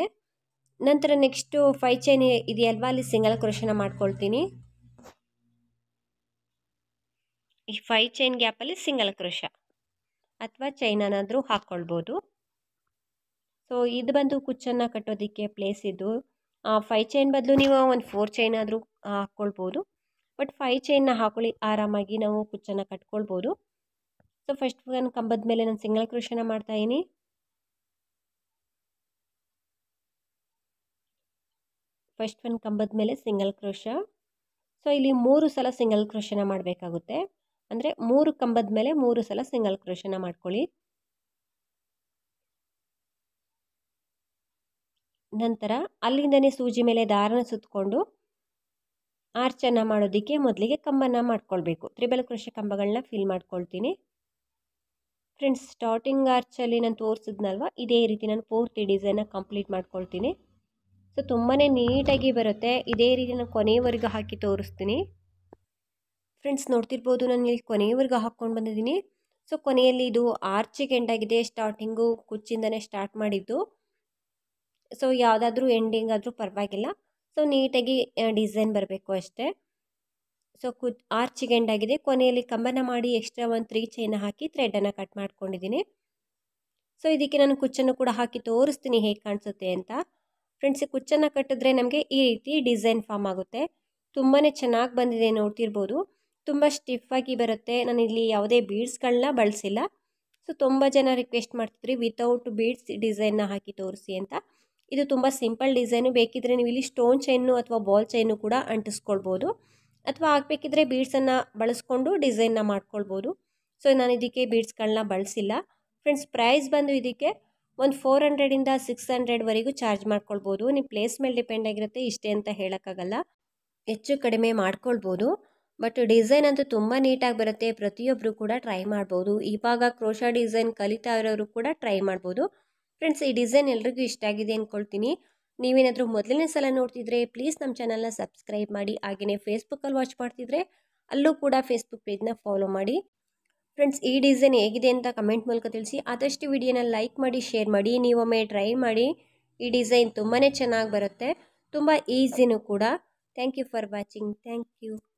ನಂತರ ನೆಕ್ಸ್ಟು ಫೈ ಚೈನ್ ಇದೆಯಲ್ವಾ ಅಲ್ಲಿ ಸಿಂಗಲ್ ಕ್ರೋಶನ ಮಾಡ್ಕೊಳ್ತೀನಿ ಈ ಫೈ ಚೈನ್ ಗ್ಯಾಪಲ್ಲಿ ಸಿಂಗಲ್ ಕ್ರೋಶ ಅಥವಾ ಚೈನನಾದರೂ ಹಾಕ್ಕೊಳ್ಬೋದು ಸೊ ಇದು ಬಂದು ಕುಚ್ಚನ್ನು ಕಟ್ಟೋದಕ್ಕೆ ಪ್ಲೇಸ್ ಇದು ಫೈ ಚೈನ್ ಬದಲು ನೀವು ಒಂದು ಫೋರ್ ಚೈನ್ ಆದರೂ ಹಾಕ್ಕೊಳ್ಬೋದು ಬಟ್ ಫೈ ಚೈನ್ನ ಹಾಕೊಳ್ಳಿ ಆರಾಮಾಗಿ ನಾವು ಕುಚ್ಚನ್ನು ಕಟ್ಕೊಳ್ಬೋದು ಸೊ ಫಸ್ಟ್ ನಾನು ಕಂಬದ ಮೇಲೆ ನಾನು ಸಿಂಗಲ್ ಮಾಡ್ತಾ ಮಾಡ್ತಾಯಿದ್ದೀನಿ ಫಸ್ಟ್ ಒಂದು ಕಂಬದ ಮೇಲೆ ಸಿಂಗಲ್ ಕ್ರೋಶ ಸೊ ಇಲ್ಲಿ ಮೂರು ಸಲ ಸಿಂಗಲ್ ಕ್ರೋಶನ ಮಾಡಬೇಕಾಗುತ್ತೆ ಅಂದರೆ ಮೂರು ಕಂಬದ ಮೇಲೆ ಮೂರು ಸಲ ಸಿಂಗಲ್ ಕ್ರೋಶನ ಮಾಡ್ಕೊಳ್ಳಿ ನಂತರ ಅಲ್ಲಿಂದನೇ ಸೂಜಿ ಮೇಲೆ ದಾರನ ಸುತ್ತಕೊಂಡು ಆರ್ಚನ್ನು ಮಾಡೋದಕ್ಕೆ ಮೊದಲಿಗೆ ಕಂಬನ ಮಾಡ್ಕೊಳ್ಬೇಕು ತ್ರಿಬಲ್ ಕೃಷಿ ಕಂಬಗಳನ್ನ ಫಿಲ್ ಮಾಡ್ಕೊಳ್ತೀನಿ ಫ್ರೆಂಡ್ಸ್ ಸ್ಟಾರ್ಟಿಂಗ್ ಆರ್ಚಲ್ಲಿ ನಾನು ತೋರಿಸಿದ್ನಲ್ವ ಇದೇ ರೀತಿ ನಾನು ಪೂರ್ತಿ ಡಿಸೈನ ಕಂಪ್ಲೀಟ್ ಮಾಡ್ಕೊಳ್ತೀನಿ ಸೊ ತುಂಬಾ ನೀಟಾಗಿ ಬರುತ್ತೆ ಇದೇ ರೀತಿ ನಾನು ಕೊನೆಯವರೆಗೂ ಹಾಕಿ ತೋರಿಸ್ತೀನಿ ಫ್ರೆಂಡ್ಸ್ ನೋಡ್ತಿರ್ಬೋದು ನಾನು ಇಲ್ಲಿ ಕೊನೆಯವರೆಗೂ ಹಾಕ್ಕೊಂಡು ಬಂದಿದ್ದೀನಿ ಸೊ ಕೊನೆಯಲ್ಲಿ ಇದು ಆರ್ಚಿಗೆ ಎಂಡಾಗಿದೆ ಸ್ಟಾರ್ಟಿಂಗು ಕುಚ್ಚಿಂದನೇ ಸ್ಟಾರ್ಟ್ ಮಾಡಿದ್ದು ಸೊ ಯಾವುದಾದ್ರೂ ಎಂಡಿಂಗ್ ಆದರೂ ಪರವಾಗಿಲ್ಲ ಸೊ ನೀಟಾಗಿ ಡಿಸೈನ್ ಬರಬೇಕು ಅಷ್ಟೇ ಸೊ ಕುಚ್ ಆರ್ಚಿಗೆ ಎಂಡ್ ಆಗಿದೆ ಕೊನೆಯಲ್ಲಿ ಕಂಬನ ಮಾಡಿ ಎಕ್ಸ್ಟ್ರಾ ಒಂದು ತ್ರೀ ಚೈನ್ ಹಾಕಿ ಥ್ರೆಡನ್ನು ಕಟ್ ಮಾಡ್ಕೊಂಡಿದ್ದೀನಿ ಸೊ ಇದಕ್ಕೆ ನಾನು ಕುಚ್ಚನ್ನು ಕೂಡ ಹಾಕಿ ತೋರಿಸ್ತೀನಿ ಹೇಗೆ ಕಾಣಿಸುತ್ತೆ ಅಂತ ಫ್ರೆಂಡ್ಸ್ ಕುಚ್ಚನ್ನು ಕಟ್ಟಿದ್ರೆ ನಮಗೆ ಈ ರೀತಿ ಡಿಸೈನ್ ಫಾರ್ಮ್ ಆಗುತ್ತೆ ತುಂಬಾ ಚೆನ್ನಾಗಿ ಬಂದಿದೆ ನೋಡ್ತಿರ್ಬೋದು ತುಂಬ ಸ್ಟಿಫಾಗಿ ಬರುತ್ತೆ ನಾನು ಇಲ್ಲಿ ಯಾವುದೇ ಬೀಡ್ಸ್ಗಳನ್ನ ಬಳಸಿಲ್ಲ ಸೊ ತುಂಬ ಜನ ರಿಕ್ವೆಸ್ಟ್ ಮಾಡ್ತಿದ್ರಿ ವಿತೌಟ್ ಬೀಡ್ಸ್ ಡಿಸೈನ್ನ ಹಾಕಿ ತೋರಿಸಿ ಅಂತ ಇದು ತುಂಬ ಸಿಂಪಲ್ ಡಿಸೈನು ಬೇಕಿದ್ದರೆ ನೀವು ಇಲ್ಲಿ ಸ್ಟೋನ್ ಚೈನು ಅಥವಾ ಬಾಲ್ ಚೈನು ಕೂಡ ಅಂಟಿಸ್ಕೊಳ್ಬೋದು ಅಥವಾ ಆಗಬೇಕಿದ್ರೆ ಬೀಡ್ಸನ್ನು ಬಳಸ್ಕೊಂಡು ಡಿಸೈನ್ನ ಮಾಡ್ಕೊಳ್ಬೋದು ಸೊ ನಾನು ಇದಕ್ಕೆ ಬೀಡ್ಸ್ಗಳನ್ನ ಬಳಸಿಲ್ಲ ಫ್ರೆಂಡ್ಸ್ ಪ್ರೈಸ್ ಬಂದು ಇದಕ್ಕೆ ಒಂದು ಫೋರ್ ಹಂಡ್ರೆಡಿಂದ ಸಿಕ್ಸ್ ಹಂಡ್ರೆಡ್ವರೆಗೂ ಚಾರ್ಜ್ ಮಾಡ್ಕೊಳ್ಬೋದು ನಿಮ್ಮ ಪ್ಲೇಸ್ ಮೇಲೆ ಡಿಪೆಂಡ್ ಆಗಿರುತ್ತೆ ಇಷ್ಟೇ ಅಂತ ಹೇಳೋಕ್ಕಾಗಲ್ಲ ಹೆಚ್ಚು ಕಡಿಮೆ ಮಾಡ್ಕೊಳ್ಬೋದು ಬಟ್ ಡಿಸೈನ್ ಅಂತೂ ತುಂಬ ನೀಟಾಗಿ ಬರುತ್ತೆ ಪ್ರತಿಯೊಬ್ಬರು ಕೂಡ ಟ್ರೈ ಮಾಡ್ಬೋದು ಇವಾಗ ಕ್ರೋಶಾ ಡಿಸೈನ್ ಕಲಿತಾ ಇರೋರು ಕೂಡ ಟ್ರೈ ಮಾಡ್ಬೋದು ಫ್ರೆಂಡ್ಸ್ ಈ ಡಿಸೈನ್ ಎಲ್ರಿಗೂ ಇಷ್ಟ ಆಗಿದೆ ಅಂದ್ಕೊಳ್ತೀನಿ ನೀವೇನಾದರೂ ಮೊದಲನೇ ಸಲ ನೋಡ್ತಿದ್ರೆ ಪ್ಲೀಸ್ ನಮ್ಮ ಚಾನಲ್ನ ಸಬ್ಸ್ಕ್ರೈಬ್ ಮಾಡಿ ಹಾಗೆಯೇ ಫೇಸ್ಬುಕ್ಕಲ್ಲಿ ವಾಚ್ ಮಾಡ್ತಿದ್ರೆ ಅಲ್ಲೂ ಕೂಡ ಫೇಸ್ಬುಕ್ ಪೇಜ್ನ ಫಾಲೋ ಮಾಡಿ ಫ್ರೆಂಡ್ಸ್ ಈ ಡಿಸೈನ್ ಹೇಗಿದೆ ಅಂತ ಕಮೆಂಟ್ ಮೂಲಕ ತಿಳಿಸಿ ಆದಷ್ಟು ವಿಡಿಯೋನ ಲೈಕ್ ಮಾಡಿ ಶೇರ್ ಮಾಡಿ ನೀವೊಮ್ಮೆ ಟ್ರೈ ಮಾಡಿ ಈ ಡಿಸೈನ್ ತುಂಬಾ ಚೆನ್ನಾಗಿ ಬರುತ್ತೆ ತುಂಬ ಈಸಿನೂ ಕೂಡ thank you for watching thank you